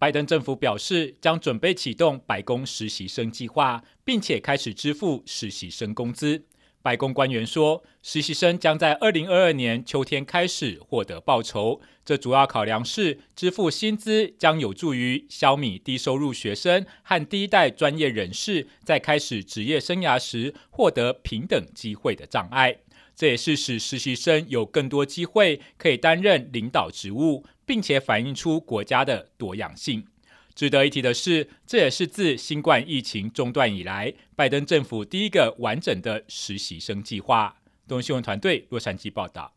拜登政府表示，将准备启动白宫实习生计划，并且开始支付实习生工资。白宫官员说，实习生将在二零二二年秋天开始获得报酬。这主要考量是，支付薪资将有助于消弭低收入学生和第一代专业人士在开始职业生涯时获得平等机会的障碍。这也是使实习生有更多机会可以担任领导职务，并且反映出国家的多样性。值得一提的是，这也是自新冠疫情中断以来，拜登政府第一个完整的实习生计划。东新闻团队洛杉矶报道。